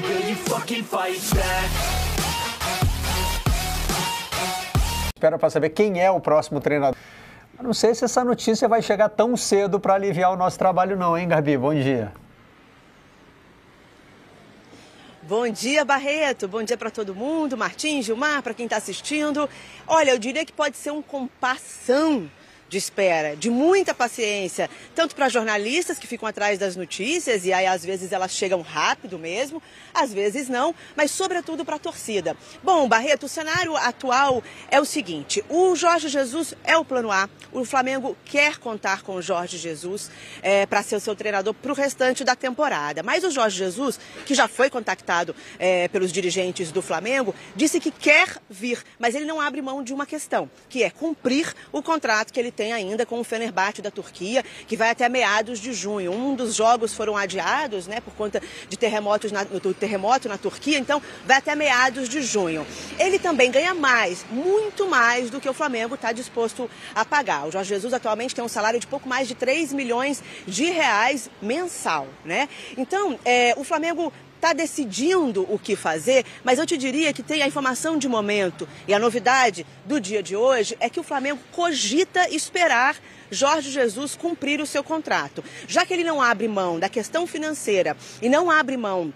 will you fucking fight back? Espera para saber quem é o próximo treinador. não sei se essa notícia vai chegar tão cedo para aliviar o nosso trabalho, não, hein, Gabi? Bom dia. Bom dia, Barreto. Bom dia para todo mundo. Martim, Gilmar, para quem está assistindo. Olha, eu diria que pode ser um compassão de espera, de muita paciência, tanto para jornalistas que ficam atrás das notícias e aí às vezes elas chegam rápido mesmo, às vezes não, mas sobretudo para a torcida. Bom, Barreto, o cenário atual é o seguinte: o Jorge Jesus é o plano A, o Flamengo quer contar com o Jorge Jesus é, eh, para ser o seu treinador para o restante da temporada, mas o Jorge Jesus, que já foi contactado é, pelos dirigentes do Flamengo, disse que quer vir, mas ele não abre mão de uma questão, que é cumprir o contrato que ele tem tem ainda com o Fenerbahçe da Turquia, que vai até meados de junho. Um dos jogos foram adiados, né, por conta de terremotos na, do terremoto na Turquia, então vai até meados de junho. Ele também ganha mais, muito mais do que o Flamengo está disposto a pagar. O Jorge Jesus atualmente tem um salário de pouco mais de 3 milhões de reais mensal, né? Então, é, o Flamengo está decidindo o que fazer, mas eu te diria que tem a informação de momento. E a novidade do dia de hoje é que o Flamengo cogita esperar Jorge Jesus cumprir o seu contrato. Já que ele não abre mão da questão financeira e não abre mão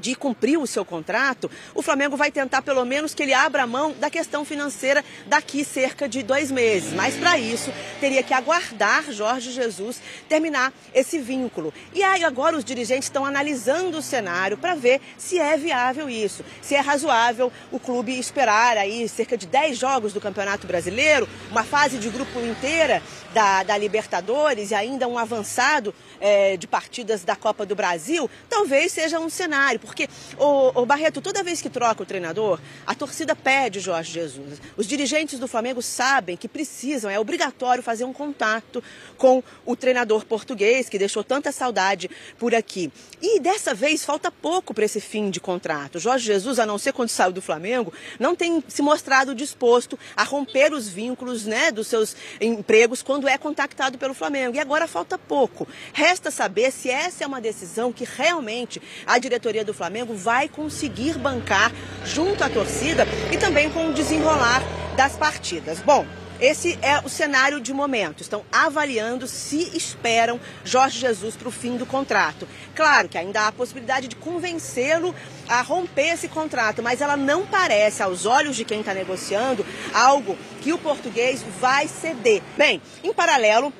de cumprir o seu contrato, o Flamengo vai tentar pelo menos que ele abra mão da questão financeira daqui cerca de dois meses. Mas para isso teria que aguardar Jorge Jesus terminar esse vínculo. E aí agora os dirigentes estão analisando o cenário para ver se é viável isso, se é razoável o clube esperar aí cerca de 10 jogos do Campeonato Brasileiro, uma fase de grupo inteira da, da Libertadores e ainda um avançado é, de partidas da Copa do Brasil, talvez seja um cenário. Porque, o, o Barreto, toda vez que troca o treinador, a torcida pede Jorge Jesus. Os dirigentes do Flamengo sabem que precisam, é obrigatório fazer um contato com o treinador português, que deixou tanta saudade por aqui. E dessa vez falta pouco para esse fim de contrato. Jorge Jesus, a não ser quando saiu do Flamengo, não tem se mostrado disposto a romper os vínculos né, dos seus empregos quando quando é contactado pelo Flamengo. E agora falta pouco. Resta saber se essa é uma decisão que realmente a diretoria do Flamengo vai conseguir bancar junto à torcida e também com o desenrolar das partidas. Bom, esse é o cenário de momento. Estão avaliando se esperam Jorge Jesus para o fim do contrato. Claro que ainda há a possibilidade de convencê-lo a romper esse contrato, mas ela não parece, aos olhos de quem está negociando, algo que o português vai ceder. Bem, em paralelo,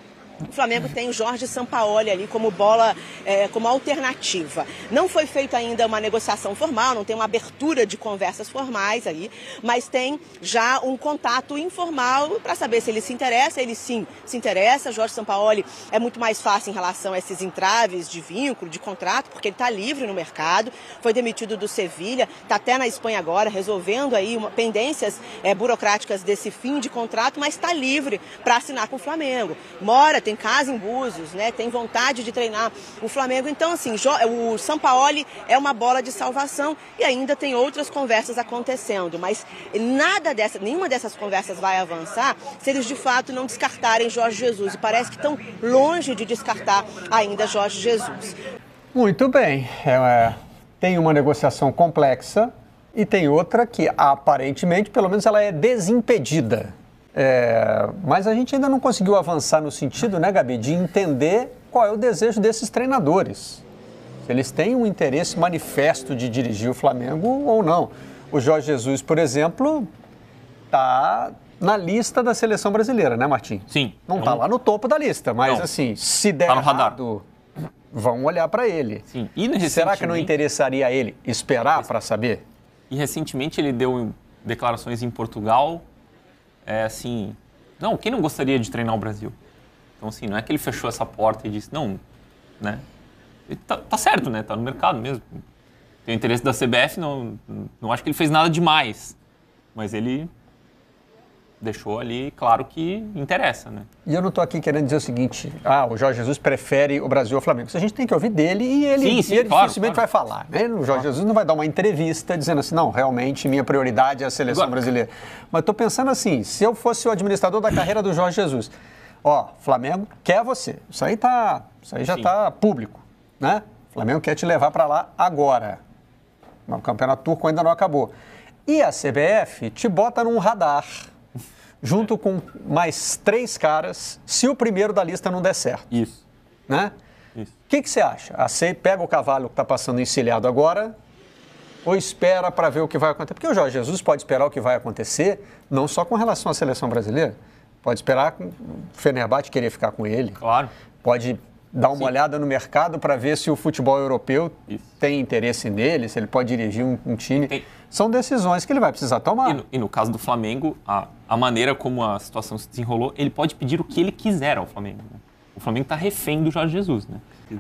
o Flamengo tem o Jorge Sampaoli ali como bola, é, como alternativa. Não foi feita ainda uma negociação formal, não tem uma abertura de conversas formais aí, mas tem já um contato informal para saber se ele se interessa. Ele sim se interessa. Jorge Sampaoli é muito mais fácil em relação a esses entraves de vínculo, de contrato, porque ele está livre no mercado, foi demitido do Sevilha, está até na Espanha agora, resolvendo aí uma, pendências é, burocráticas desse fim de contrato, mas está livre para assinar com o Flamengo. Mora, tem em casa em Búzios, né? Tem vontade de treinar o Flamengo. Então, assim, o Sampaoli é uma bola de salvação e ainda tem outras conversas acontecendo. Mas nada dessa, nenhuma dessas conversas vai avançar se eles de fato não descartarem Jorge Jesus. E parece que estão longe de descartar ainda Jorge Jesus. Muito bem. É, é, tem uma negociação complexa e tem outra que aparentemente, pelo menos, ela é desimpedida. É, mas a gente ainda não conseguiu avançar no sentido, né, Gabi, de entender qual é o desejo desses treinadores. Se eles têm um interesse manifesto de dirigir o Flamengo ou não. O Jorge Jesus, por exemplo, está na lista da seleção brasileira, né, Martim? Sim. Não está lá no topo da lista, mas não. assim, se tá der tá no errado, radar. vão olhar para ele. Sim. E recentemente... Será que não interessaria a ele esperar para saber? E recentemente ele deu declarações em Portugal é assim, não, quem não gostaria de treinar o Brasil? Então, assim, não é que ele fechou essa porta e disse, não, né? Tá, tá, certo, né? Tá no mercado mesmo. Tem o interesse da CBF, não, não acho que ele fez nada demais. Mas ele deixou ali, claro que interessa, né? E eu não estou aqui querendo dizer o seguinte, ah, o Jorge Jesus prefere o Brasil ao Flamengo. Isso a gente tem que ouvir dele e ele, sim, sim, ele claro, dificilmente claro. vai falar. Né? O Jorge Jesus não vai dar uma entrevista dizendo assim, não, realmente minha prioridade é a seleção Agora... brasileira. Mas estou pensando assim, se eu fosse o administrador da carreira do Jorge Jesus, ó, Flamengo quer você. Isso aí, tá, isso aí já está público, né? Flamengo quer te levar para lá agora. o campeonato turco ainda não acabou. E a CBF te bota num radar junto com mais três caras, se o primeiro da lista não der certo. Isso. Né? O que, que você acha? A ah, CEI pega o cavalo que está passando encilhado agora ou espera para ver o que vai acontecer? Porque o Jorge Jesus pode esperar o que vai acontecer, não só com relação à seleção brasileira. Pode esperar o Fenerbahçe querer ficar com ele. Claro. Pode dar uma Sim. olhada no mercado para ver se o futebol europeu Isso. tem interesse nele, se ele pode dirigir um, um time. Tem. São decisões que ele vai precisar tomar. E no, e no caso do Flamengo, a a maneira como a situação se desenrolou, ele pode pedir o que ele quiser ao Flamengo. Né? O Flamengo está refém do Jorge Jesus, né?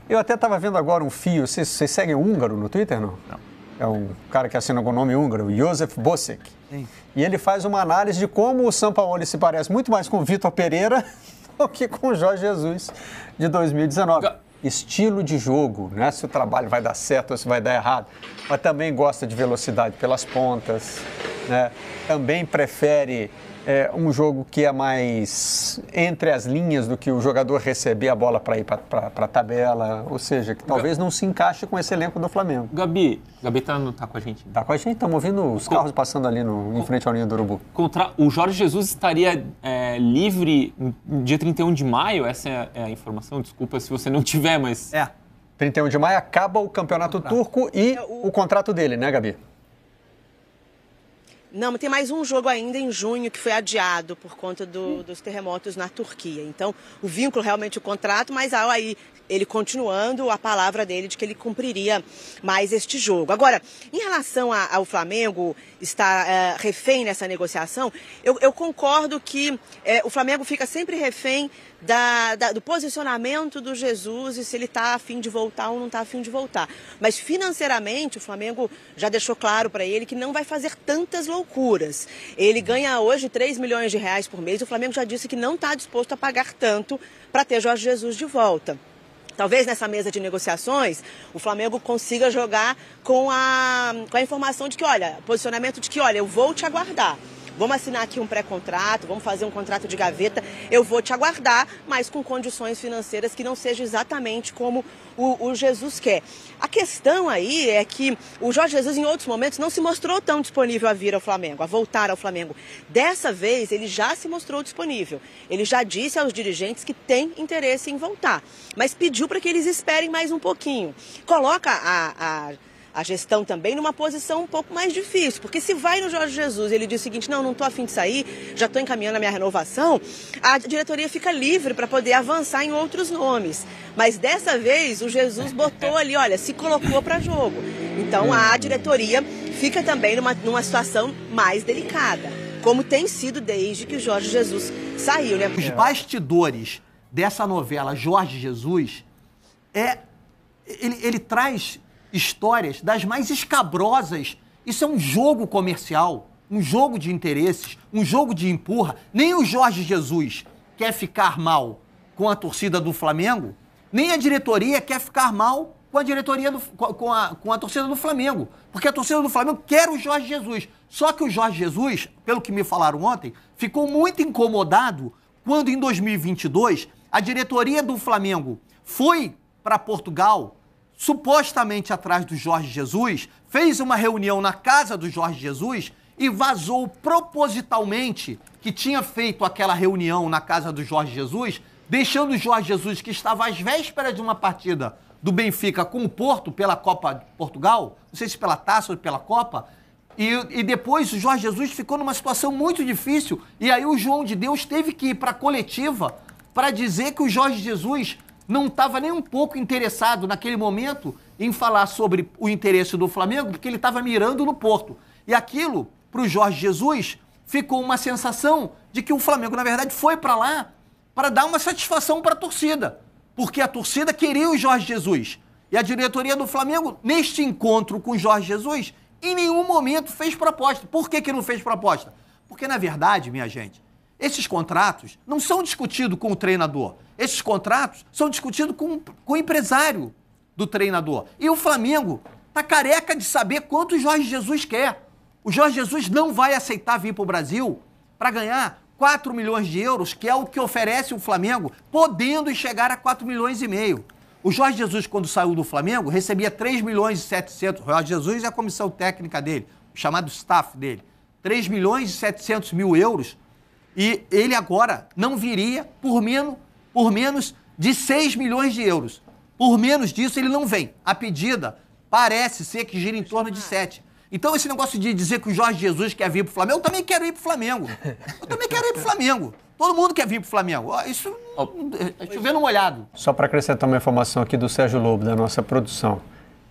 Eu até estava vendo agora um fio. Vocês, vocês seguem o húngaro no Twitter, não? Não. É um cara que assina com o nome húngaro, Josef Bosek. Sim. E ele faz uma análise de como o Sampaoli se parece muito mais com o Vitor Pereira do que com o Jorge Jesus de 2019. Eu... Estilo de jogo, né? Se o trabalho vai dar certo ou se vai dar errado. Mas também gosta de velocidade pelas pontas, né? Também prefere é, um jogo que é mais entre as linhas do que o jogador receber a bola para ir para a tabela, ou seja, que talvez não se encaixe com esse elenco do Flamengo. Gabi, Gabi está no, tá com a gente? Tá com a gente, estamos ouvindo os com... carros passando ali no, em frente ao Ninho do Urubu. Contra... O Jorge Jesus estaria é, livre no dia 31 de maio, essa é, é a informação, desculpa se você não tiver, mas... É. 31 de maio acaba o campeonato turco e é, o contrato dele, né, Gabi? Não, mas tem mais um jogo ainda em junho que foi adiado por conta do, dos terremotos na Turquia. Então, o vínculo realmente o contrato, mas há aí ele continuando a palavra dele de que ele cumpriria mais este jogo. Agora, em relação a, ao Flamengo estar é, refém nessa negociação, eu, eu concordo que é, o Flamengo fica sempre refém da, da, do posicionamento do Jesus e se ele está afim de voltar ou não está afim de voltar. Mas financeiramente, o Flamengo já deixou claro para ele que não vai fazer tantas loucuras. Ele ganha hoje 3 milhões de reais por mês. O Flamengo já disse que não está disposto a pagar tanto para ter Jorge Jesus de volta. Talvez nessa mesa de negociações o Flamengo consiga jogar com a, com a informação de que, olha, posicionamento de que, olha, eu vou te aguardar vamos assinar aqui um pré-contrato, vamos fazer um contrato de gaveta, eu vou te aguardar, mas com condições financeiras que não sejam exatamente como o, o Jesus quer. A questão aí é que o Jorge Jesus, em outros momentos, não se mostrou tão disponível a vir ao Flamengo, a voltar ao Flamengo. Dessa vez, ele já se mostrou disponível. Ele já disse aos dirigentes que tem interesse em voltar, mas pediu para que eles esperem mais um pouquinho. Coloca a, a a gestão também numa posição um pouco mais difícil, porque se vai no Jorge Jesus e ele diz o seguinte, não, não estou afim de sair, já estou encaminhando a minha renovação, a diretoria fica livre para poder avançar em outros nomes. Mas dessa vez o Jesus botou ali, olha, se colocou para jogo. Então a diretoria fica também numa, numa situação mais delicada, como tem sido desde que o Jorge Jesus saiu, né? Os bastidores dessa novela Jorge Jesus é ele, ele traz histórias das mais escabrosas. Isso é um jogo comercial, um jogo de interesses, um jogo de empurra. Nem o Jorge Jesus quer ficar mal com a torcida do Flamengo, nem a diretoria quer ficar mal com a diretoria do, com, a, com a torcida do Flamengo. Porque a torcida do Flamengo quer o Jorge Jesus. Só que o Jorge Jesus, pelo que me falaram ontem, ficou muito incomodado quando em 2022 a diretoria do Flamengo foi para Portugal supostamente atrás do Jorge Jesus, fez uma reunião na casa do Jorge Jesus e vazou propositalmente que tinha feito aquela reunião na casa do Jorge Jesus, deixando o Jorge Jesus, que estava às vésperas de uma partida do Benfica com o Porto pela Copa de Portugal, não sei se pela taça ou pela Copa, e, e, depois o Jorge Jesus ficou numa situação muito difícil. E aí o João de Deus teve que ir para a coletiva para dizer que o Jorge Jesus não estava nem um pouco interessado naquele momento em falar sobre o interesse do Flamengo, porque ele estava mirando no Porto. E aquilo, para o Jorge Jesus, ficou uma sensação de que o Flamengo, na verdade, foi para lá para dar uma satisfação para a torcida, porque a torcida queria o Jorge Jesus. E a diretoria do Flamengo, neste encontro com o Jorge Jesus, em nenhum momento fez proposta. Por que, que não fez proposta? Porque, na verdade, minha gente, esses contratos não são discutidos com o treinador. Esses contratos são discutidos com, com o empresário do treinador. E o Flamengo está careca de saber quanto o Jorge Jesus quer. O Jorge Jesus não vai aceitar vir para o Brasil para ganhar 4 milhões de euros, que é o que oferece o Flamengo, podendo chegar a 4 milhões e meio. O Jorge Jesus, quando saiu do Flamengo, recebia 3 milhões e 700. O Jorge Jesus e a comissão técnica dele, o chamado staff dele. 3 milhões e 700 mil euros e ele agora não viria por menos, por menos de 6 milhões de euros. Por menos disso, ele não vem. A pedida parece ser que gira em torno de 7. Então, esse negócio de dizer que o Jorge Jesus quer vir para o Flamengo, eu também quero ir para o Flamengo. Eu também quero ir para o Flamengo. Todo mundo quer vir para o Flamengo. Isso, é ver um olhado. Só para acrescentar uma informação aqui do Sérgio Lobo, da nossa produção.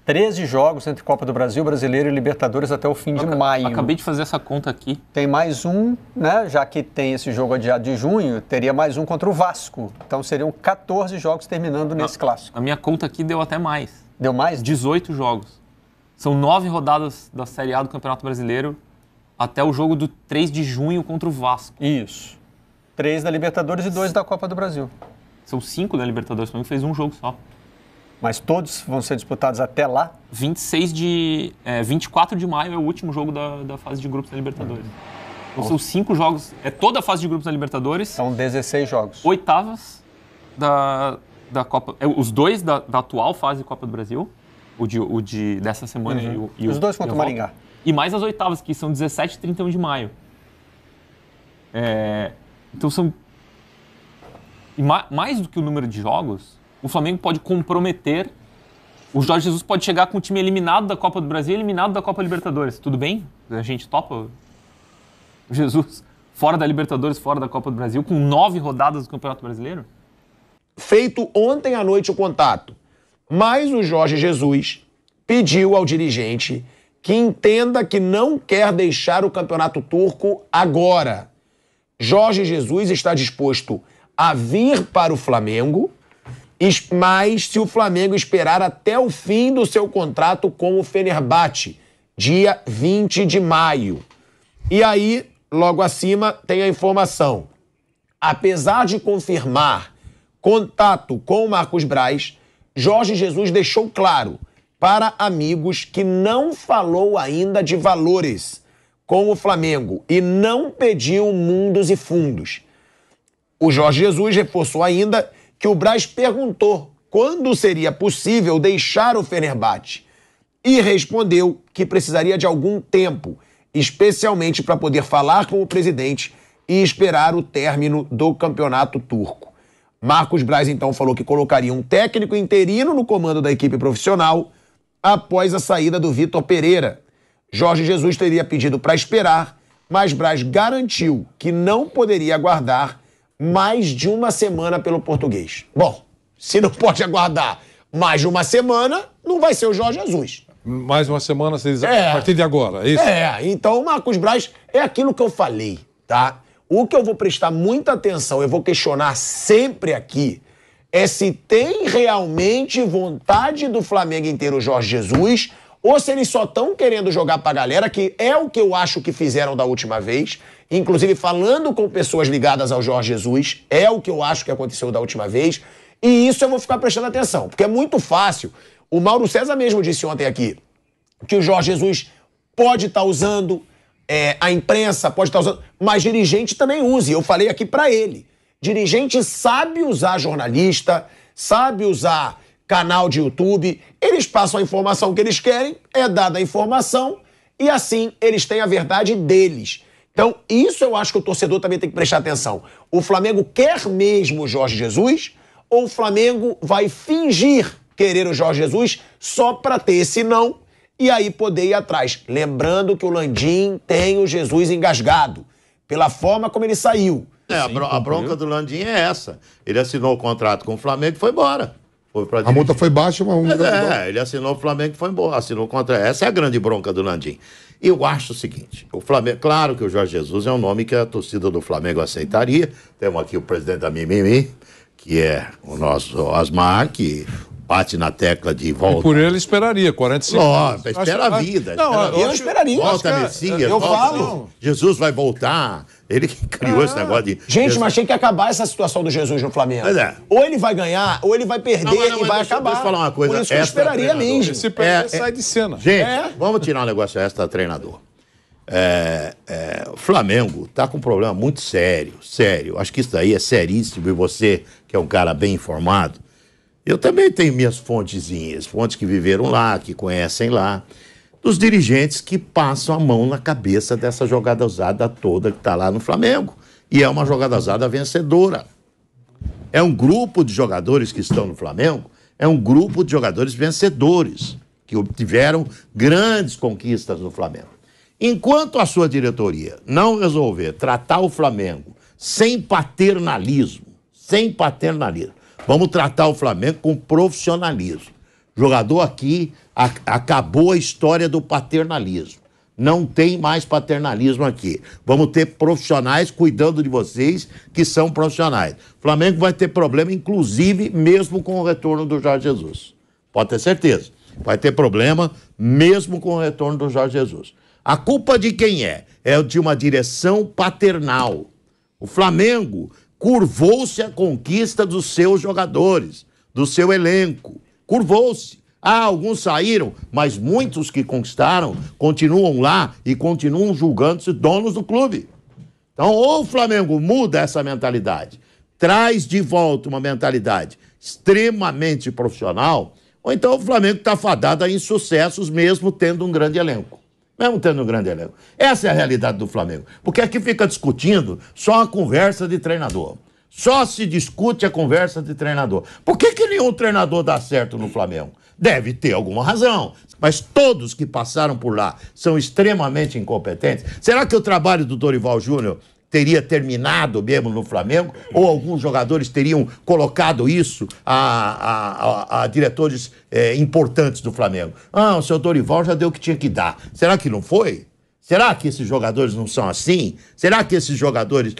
13 jogos entre Copa do Brasil, Brasileiro e Libertadores até o fim de maio. Acabei de fazer essa conta aqui. Tem mais um, né? Já que tem esse jogo adiado de junho, teria mais um contra o Vasco. Então seriam 14 jogos terminando nesse a, clássico. A minha conta aqui deu até mais. Deu mais? 18 jogos. São nove rodadas da Série A do Campeonato Brasileiro até o jogo do 3 de junho contra o Vasco. Isso. Três da Libertadores e dois da Copa do Brasil. São cinco da Libertadores, o Flamengo fez um jogo só. Mas todos vão ser disputados até lá? 26 de. É, 24 de maio é o último jogo da, da fase de grupos da Libertadores. Então, são cinco jogos. É toda a fase de grupos da Libertadores. São 16 jogos. Oitavas da, da Copa. É, os dois da, da, atual fase de Copa do Brasil. O de, o de dessa semana uhum. e, o, e Os dois contra o Maringá. E mais as oitavas, que são 17 e 31 de maio. É, então são. Ma, mais do que o número de jogos, o Flamengo pode comprometer. O Jorge Jesus pode chegar com o time eliminado da Copa do Brasil, eliminado da Copa Libertadores. Tudo bem? A gente topa o Jesus fora da Libertadores, fora da Copa do Brasil, com nove rodadas do Campeonato Brasileiro? Feito ontem à noite o contato. Mas o Jorge Jesus pediu ao dirigente que entenda que não quer deixar o Campeonato Turco agora. Jorge Jesus está disposto a vir para o Flamengo mas se o Flamengo esperar até o fim do seu contrato com o Fenerbahçe, dia 20 de maio. E aí, logo acima, tem a informação. Apesar de confirmar contato com o Marcos Braz, Jorge Jesus deixou claro para amigos que não falou ainda de valores com o Flamengo e não pediu mundos e fundos. O Jorge Jesus reforçou ainda que o Braz perguntou quando seria possível deixar o Fenerbahçe e respondeu que precisaria de algum tempo, especialmente para poder falar com o presidente e esperar o término do campeonato turco. Marcos Braz então falou que colocaria um técnico interino no comando da equipe profissional após a saída do Vitor Pereira. Jorge Jesus teria pedido para esperar, mas Braz garantiu que não poderia aguardar mais de uma semana pelo português. Bom, se não pode aguardar mais de uma semana, não vai ser o Jorge Jesus. Mais uma semana, vocês... é. a partir de agora, é isso? É, então Marcos Braz é aquilo que eu falei, tá? O que eu vou prestar muita atenção, eu vou questionar sempre aqui, é se tem realmente vontade do Flamengo inteiro Jorge Jesus ou se eles só estão querendo jogar para a galera, que é o que eu acho que fizeram da última vez, inclusive falando com pessoas ligadas ao Jorge Jesus, é o que eu acho que aconteceu da última vez, e isso eu vou ficar prestando atenção, porque é muito fácil. O Mauro César mesmo disse ontem aqui que o Jorge Jesus pode estar tá usando, é, a imprensa pode estar tá usando, mas dirigente também use. Eu falei aqui para ele. Dirigente sabe usar jornalista, sabe usar canal de YouTube. Eles passam a informação que eles querem, é dada a informação e assim eles têm a verdade deles. Então, isso eu acho que o torcedor também tem que prestar atenção. O Flamengo quer mesmo o Jorge Jesus ou o Flamengo vai fingir querer o Jorge Jesus só para ter esse não e aí poder ir atrás? Lembrando que o Landim tem o Jesus engasgado pela forma como ele saiu. É, a, bronca do Landim é essa. Ele assinou o contrato com o Flamengo e foi embora a multa foi baixa, mas um mas, É, ele assinou o Flamengo e foi embora. Assinou contra. Essa é a grande bronca do Landim. Eu acho o seguinte: o Flamengo, claro que o Jorge Jesus é um nome que a torcida do Flamengo aceitaria. Temos aqui o presidente da Mimimi, que é o nosso Osmar, que bate na tecla de volta. E por ele esperaria, 45 Lógico, espera a vida. Não, eu, vida. eu esperaria. Volta é- Messias, eu volta, falo. Jesus vai voltar. Ele criou ah, esse negócio de. Gente, mas tem que acabar essa situação do Jesus no Flamengo. é. Ou ele vai ganhar, ou ele vai perder não, não, e vai acabar. Deixa eu falar uma coisa. Por isso que eu esperaria mesmo. Se perder, é, sai é, de cena. Gente, é. vamos tirar um negócio extra treinador. É, é, o Flamengo está com um problema muito sério, sério. Acho que isso daí é seríssimo. E você, que é um cara bem informado, eu também tenho minhas fontezinhas, fontes que viveram lá, que conhecem lá dos dirigentes que passam a mão na cabeça dessa jogada usada toda que está lá no Flamengo. E é uma jogada usada vencedora. É um grupo de jogadores que estão no Flamengo, é um grupo de jogadores vencedores, que obtiveram grandes conquistas no Flamengo. Enquanto a sua diretoria não resolver tratar o Flamengo sem paternalismo, sem paternalismo, vamos tratar o Flamengo com profissionalismo. Jogador aqui a, acabou a história do paternalismo. Não tem mais paternalismo aqui. Vamos ter profissionais cuidando de vocês que são profissionais. Flamengo vai ter problema, inclusive, mesmo com o retorno do Jorge Jesus. Pode ter certeza. Vai ter problema, mesmo com o retorno do Jorge Jesus. A culpa de quem é? É de uma direção paternal. O Flamengo curvou-se à conquista dos seus jogadores, do seu elenco curvou-se. Ah, alguns saíram, mas muitos que conquistaram continuam lá e continuam julgando-se donos do clube. Então, ou o Flamengo muda essa mentalidade, traz de volta uma mentalidade extremamente profissional, ou então o Flamengo está fadado a insucessos, mesmo tendo um grande elenco. Mesmo tendo um grande elenco. Essa é a realidade do Flamengo. Porque aqui fica discutindo só a conversa de treinador. Só se discute a conversa de treinador. Por que, que nenhum treinador dá certo no Flamengo? Deve ter alguma razão. Mas todos que passaram por lá são extremamente incompetentes. Será que o trabalho do Dorival Júnior teria terminado mesmo no Flamengo, ou alguns jogadores teriam colocado isso a, a, a, a diretores eh, importantes do Flamengo. Ah, o seu Dorival já deu o que tinha que dar. Será que não foi? Será que esses jogadores não são assim? Será que esses jogadores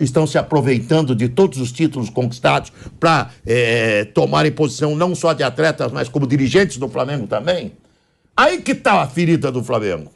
estão se aproveitando de todos os títulos conquistados para é, eh, tomarem posição não só de atletas, mas como dirigentes do Flamengo também? Aí que está a ferida do Flamengo.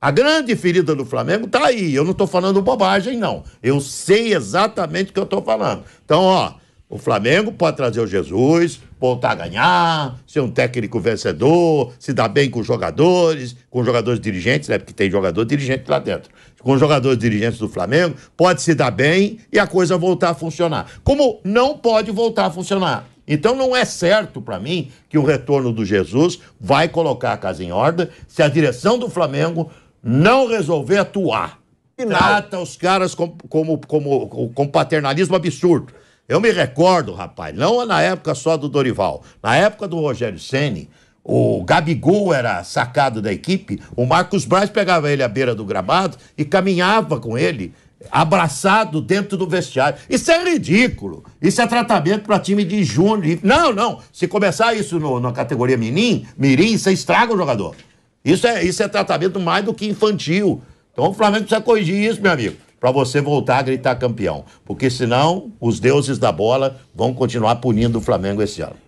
A grande ferida do Flamengo está aí. Eu não estou falando bobagem, não. Eu sei exatamente o que eu estou falando. Então, ó, o Flamengo pode trazer o Jesus, voltar a ganhar, ser um técnico vencedor, se dar bem com os jogadores, com os jogadores dirigentes, né? Porque tem jogador dirigente lá dentro. Com os jogadores dirigentes do Flamengo, pode se dar bem e a coisa voltar a funcionar. Como não pode voltar a funcionar? Então não é certo para mim que o retorno do Jesus vai colocar a casa em ordem se a direção do Flamengo não resolver atuar. e Trata os caras com, como, como, com paternalismo absurdo. Eu me recordo, rapaz, não na época só do Dorival, na época do Rogério Ceni, o Gabigol era sacado da equipe, o Marcos Braz pegava ele à beira do gramado e caminhava com ele abraçado dentro do vestiário. Isso é ridículo. Isso é tratamento para time de júnior. Não, não. Se começar isso no, na categoria mirim, mirim, você estraga o jogador. Isso é, isso é tratamento mais do que infantil. Então o Flamengo precisa corrigir isso, meu amigo para você voltar a gritar campeão. Porque senão os deuses da bola vão continuar punindo o Flamengo esse ano.